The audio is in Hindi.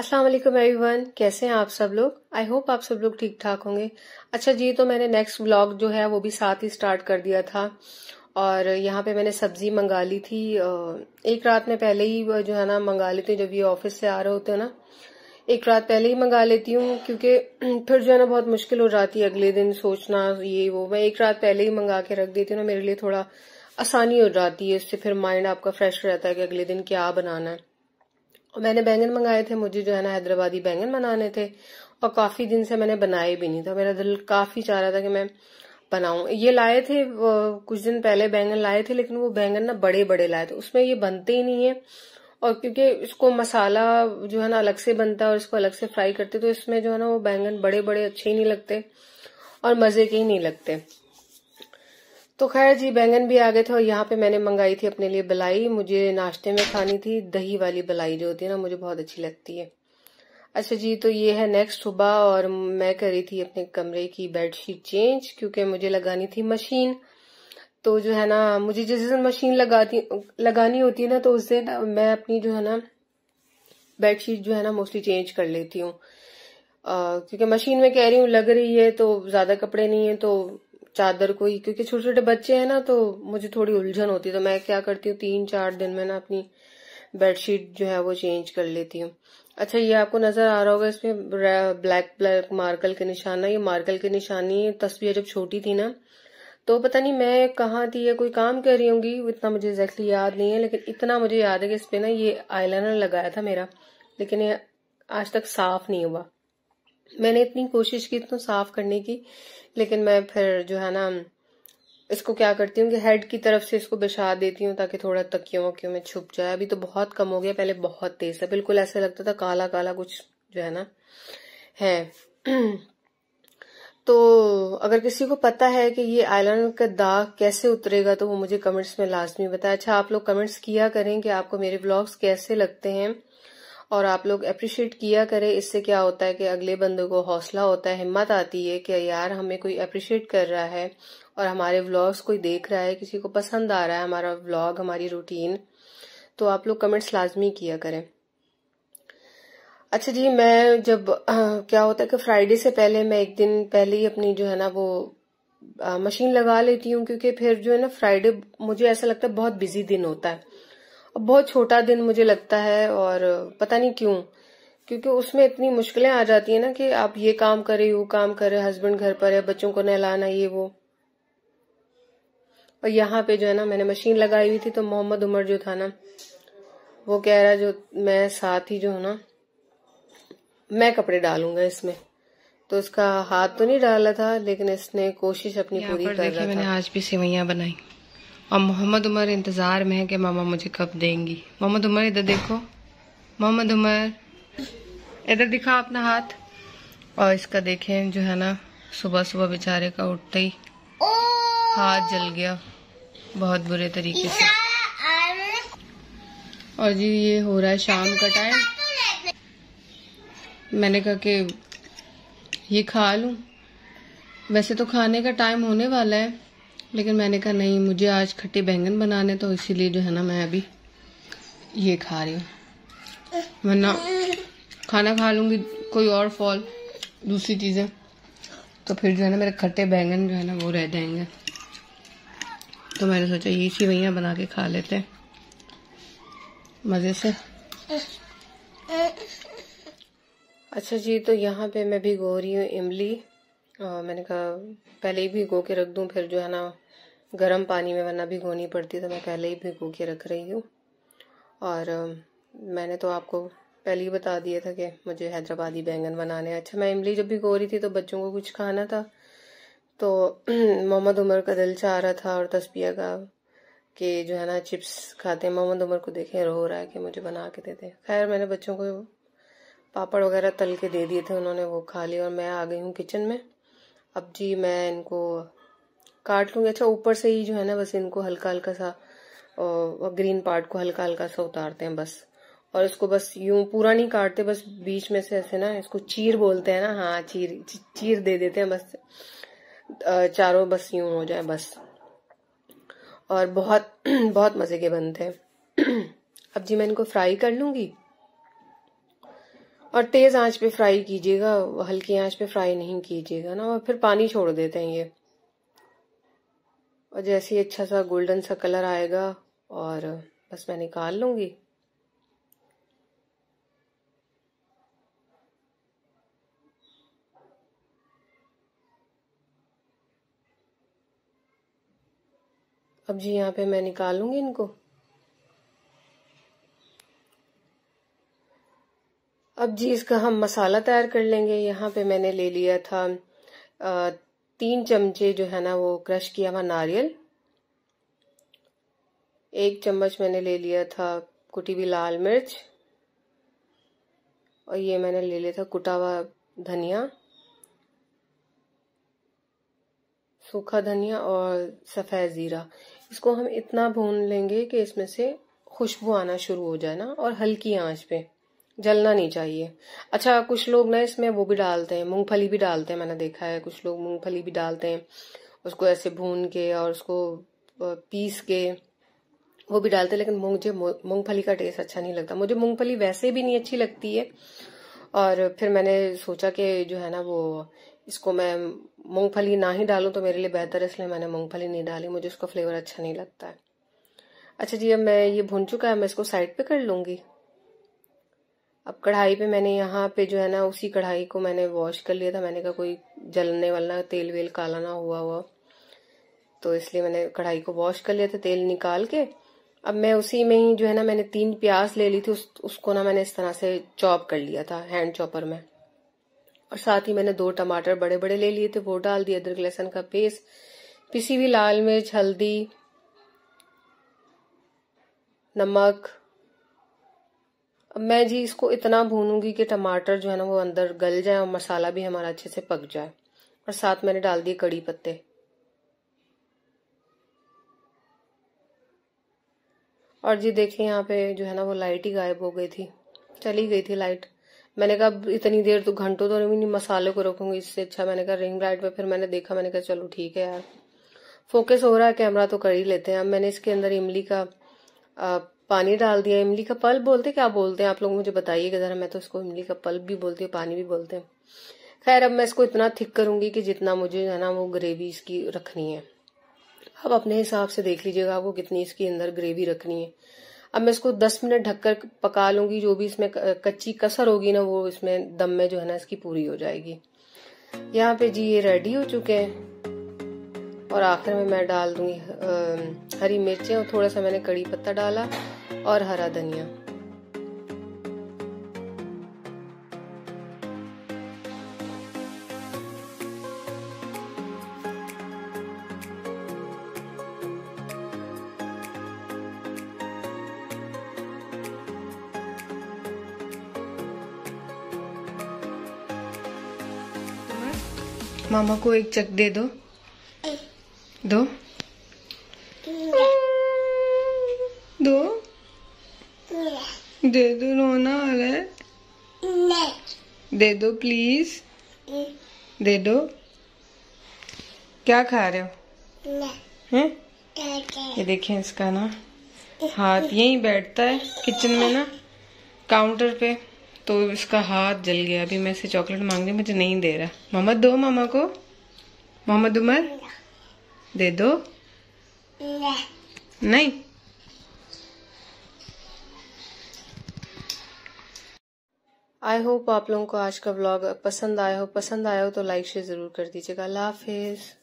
अस्सलाम वालेकुम एवरीवन कैसे हैं आप सब लोग आई होप आप सब लोग ठीक ठाक होंगे अच्छा जी तो मैंने नेक्स्ट व्लॉग जो है वो भी साथ ही स्टार्ट कर दिया था और यहाँ पे मैंने सब्जी मंगा ली थी एक रात में पहले ही जो है ना मंगा लेती हूँ जब ये ऑफिस से आ रहे होते हो ना एक रात पहले ही मंगा लेती हूँ क्योंकि फिर जो है ना बहुत मुश्किल हो जाती है अगले दिन सोचना ये वो मैं एक रात पहले ही मंगा के रख देती हूँ ना मेरे लिए थोड़ा आसानी हो जाती है इससे फिर माइंड आपका फ्रेश रहता है कि अगले दिन क्या बनाना है और मैंने बैंगन मंगाए थे मुझे जो है ना हैदराबादी बैंगन बनाने थे और काफ़ी दिन से मैंने बनाए भी नहीं था मेरा दिल काफ़ी चाह रहा था कि मैं बनाऊं ये लाए थे कुछ दिन पहले बैंगन लाए थे लेकिन वो बैंगन ना बड़े बड़े लाए थे उसमें ये बनते ही नहीं है और क्योंकि इसको मसाला जो है ना अलग से बनता है और इसको अलग से फ्राई करते तो इसमें जो है ना वो बैंगन बड़े बड़े अच्छे ही नहीं लगते और मज़े के ही नहीं लगते तो खैर जी बैंगन भी आ गए थे और यहाँ पे मैंने मंगाई थी अपने लिए बलाई मुझे नाश्ते में खानी थी दही वाली बलाई जो होती है ना मुझे बहुत अच्छी लगती है अच्छा जी तो ये है नेक्स्ट सुबह और मैं करी थी अपने कमरे की बेडशीट चेंज क्योंकि मुझे लगानी थी मशीन तो जो है ना मुझे जिस दिन मशीन लगाती लगानी होती है ना तो उस दिन मैं अपनी जो है ना बेडशीट जो है ना मोस्टली चेंज कर लेती हूँ क्योंकि मशीन में कह रही हूँ लग रही है तो ज्यादा कपड़े नहीं है तो चादर को ही क्योंकि छोटे छोटे बच्चे हैं ना तो मुझे थोड़ी उलझन होती है तो मैं क्या करती हूँ तीन चार दिन में ना अपनी बेडशीट जो है वो चेंज कर लेती हूँ अच्छा ये आपको नजर आ रहा होगा इसमें ब्लैक ब्लैक मार्कल के निशाना ये मार्कल के निशानी तस्वीर जब छोटी थी ना तो पता नहीं मैं कहाँ थी या कोई काम कर रही होंगी इतना मुझे एग्जैक्टली याद नहीं है लेकिन इतना मुझे याद है कि इस पे ना ये आईलाइनर लगाया था मेरा लेकिन ये आज तक साफ नहीं हुआ मैंने इतनी कोशिश की इतना साफ करने की लेकिन मैं फिर जो है ना इसको क्या करती हूँ कि हेड की तरफ से इसको बिछा देती हूँ ताकि थोड़ा तकियों वकियों में छुप जाए अभी तो बहुत कम हो गया पहले बहुत तेज था बिल्कुल ऐसा लगता था काला काला कुछ जो है ना है तो अगर किसी को पता है कि ये आईलाइनर का दाग कैसे उतरेगा तो वो मुझे कमेंट्स में लाजमी बताए अच्छा आप लोग कमेंट्स किया करें कि आपको मेरे ब्लॉग्स कैसे लगते हैं और आप लोग अप्रिशिएट किया करें इससे क्या होता है कि अगले बंदे को हौसला होता है हिम्मत आती है कि यार हमें कोई अप्रिशिएट कर रहा है और हमारे व्लॉग्स कोई देख रहा है किसी को पसंद आ रहा है हमारा व्लॉग हमारी रूटीन तो आप लोग कमेंट्स लाजमी किया करें अच्छा जी मैं जब आ, क्या होता है कि फ्राइडे से पहले मैं एक दिन पहले ही अपनी जो है ना वो आ, मशीन लगा लेती हूँ क्योंकि फिर जो है ना फ्राइडे मुझे ऐसा लगता है बहुत बिजी दिन होता है अब बहुत छोटा दिन मुझे लगता है और पता नहीं क्यों क्योंकि उसमें इतनी मुश्किलें आ जाती है ना कि आप ये काम करे वो काम करे हस्बैंड घर पर है बच्चों को नहलाना ये वो और यहाँ पे जो है ना मैंने मशीन लगाई हुई थी तो मोहम्मद उमर जो था ना वो कह रहा जो मैं साथ ही जो हूं ना मैं कपड़े डालूंगा इसमें तो उसका हाथ तो नहीं डाला था लेकिन इसने कोशिश अपनी पूरी कर रहा था मैंने आज भी सेवैया बनाई और मोहम्मद उमर इंतज़ार में है कि मामा मुझे कब देंगी मोहम्मद उमर इधर देखो मोहम्मद उमर इधर दिखा अपना हाथ और इसका देखें जो है ना सुबह सुबह बेचारे का उठते ही हाथ जल गया बहुत बुरे तरीके से और जी ये हो रहा है शाम का टाइम मैंने कहा कि ये खा लूँ वैसे तो खाने का टाइम होने वाला है लेकिन मैंने कहा नहीं मुझे आज खट्टे बैंगन बनाने तो इसीलिए जो है ना मैं अभी ये खा रही हूँ वरना खाना खा लूँगी कोई और फॉल दूसरी चीज़ें तो फिर जो है ना मेरे खट्टे बैंगन जो है ना वो रह जाएंगे तो मैंने सोचा ये वहीं बना के खा लेते हैं मज़े से अच्छा जी तो यहाँ पे मैं भिगो रही हूँ इमली और मैंने कहा पहले ही भिगो के रख दूँ फिर जो है ना गर्म पानी में वरना भिगोनी पड़ती तो मैं पहले ही भिगो के रख रही हूँ और मैंने तो आपको पहले ही बता दिया था कि मुझे हैदराबादी बैंगन बनाने हैं अच्छा मैं इमली जब भिगो रही थी तो बच्चों को कुछ खाना था तो मोहम्मद उमर का दिल चाह रहा था और तस्पिया का कि जो है ना चिप्स खाते हैं मोहम्मद उमर को देखे रो रहा है कि मुझे बना के देते खैर मैंने बच्चों को पापड़ वगैरह तल के दे दिए थे उन्होंने वो खा लिया और मैं आ गई हूँ किचन में अब जी मैं इनको काट लूंगी अच्छा ऊपर से ही जो है ना बस इनको हल्का हल्का सा ग्रीन पार्ट को हल्का हल्का सा उतारते हैं बस और इसको बस यूं पूरा नहीं काटते बस बीच में से ऐसे ना इसको चीर बोलते हैं ना हाँ चीर चीर दे देते हैं बस चारों बस यूं हो जाए बस और बहुत बहुत मज़े के बनते हैं अब जी मैं इनको फ्राई कर लूंगी और तेज़ आंच पे फ्राई कीजिएगा हल्की आंच पे फ्राई नहीं कीजिएगा ना और फिर पानी छोड़ देते हैं ये और जैसे ही अच्छा सा गोल्डन सा कलर आएगा और बस मैं निकाल लूंगी अब जी यहाँ पे मैं निकाल लूंगी इनको अब जी इसका हम मसाला तैयार कर लेंगे यहाँ पे मैंने ले लिया था तीन चमचे जो है ना वो क्रश किया हुआ नारियल एक चम्मच मैंने ले लिया था कुटी हुई लाल मिर्च और ये मैंने ले लिया था कुटा हुआ धनिया सूखा धनिया और सफ़ेद ज़ीरा इसको हम इतना भून लेंगे कि इसमें से खुशबू आना शुरू हो जाए ना और हल्की आंच पे जलना नहीं चाहिए अच्छा कुछ लोग ना इसमें वो भी डालते हैं मूंगफली भी डालते हैं मैंने देखा है कुछ लोग मूंगफली भी डालते हैं उसको ऐसे भून के और उसको पीस के वो भी डालते हैं लेकिन मुझे मूंगफली का टेस्ट अच्छा नहीं लगता मुझे मूंगफली वैसे भी नहीं अच्छी लगती है और फिर मैंने सोचा कि जो है ना वो इसको मैं मूंगफली ना ही डालूं तो मेरे लिए बेहतर है इसलिए मैंने मूंगफली नहीं डाली मुझे उसका फ्लेवर अच्छा नहीं लगता है अच्छा जी अब मैं ये भून चुका है मैं इसको साइड पे कर लूँगी अब कढ़ाई पे मैंने यहाँ पे जो है ना उसी कढ़ाई को मैंने वॉश कर लिया था मैंने कहा कोई जलने वाला तेल वेल काला ना हुआ हुआ तो इसलिए मैंने कढ़ाई को वॉश कर लिया था तेल निकाल के अब मैं उसी में ही जो है ना मैंने तीन प्याज ले ली थी उस, उसको ना मैंने इस तरह से चॉप कर लिया था हैंड चॉपर में और साथ ही मैंने दो टमाटर बड़े बड़े ले लिए थे वो डाल दिए अदरक लहसन का पेस्ट पिसी हुई लाल मिर्च हल्दी नमक अब मैं जी इसको इतना भूनूंगी कि टमाटर जो है ना वो अंदर गल जाए और मसाला भी हमारा अच्छे से पक जाए और साथ मैंने डाल दिए कड़ी पत्ते और जी देखिए यहाँ पे जो है ना वो लाइट ही गायब हो गई थी चली गई थी लाइट मैंने कहा अब इतनी देर तो घंटों तो नहीं मसाले को रखूंगी इससे अच्छा मैंने कहा रिंग लाइट पे फिर मैंने देखा मैंने कहा चलो ठीक है यार फोकस हो रहा है कैमरा तो कर ही लेते हैं अब मैंने इसके अंदर इमली का पानी डाल दिया इमली का पल्प बोलते क्या बोलते हैं आप लोग मुझे बताइएगा ज़रा मैं तो इसको इमली का पल्प भी बोलती हूँ पानी भी बोलते हैं खैर अब मैं इसको इतना थिक करूंगी कि जितना मुझे है ना वो ग्रेवी इसकी रखनी है अब अपने हिसाब से देख लीजिएगा आपको कितनी इसके अंदर ग्रेवी रखनी है अब मैं इसको 10 मिनट ढककर पका लूंगी जो भी इसमें कच्ची कसर होगी ना वो इसमें दम में जो है ना इसकी पूरी हो जाएगी यहाँ पे जी ये रेडी हो चुके हैं और आखिर में मैं डाल दूंगी हरी मिर्चें और थोड़ा सा मैंने कड़ी पत्ता डाला और हरा धनिया मामा को एक चक दे दो दो दो दे दो रोना आ रहा है दे दो प्लीज दे दो क्या खा रहे हो हैं ये देखिए इसका ना हाथ यहीं बैठता है किचन में ना काउंटर पे तो इसका हाथ जल गया अभी मैं इसे चॉकलेट मांग रही मुझे नहीं दे रहा मोहम्मद दो मामा को मोहम्मद उमर दे दो नहीं आई होप आप लोगों को आज का ब्लॉग पसंद आया हो पसंद आया हो तो लाइक शेयर जरूर कर दीजिएगा अल्लाह हाफिज़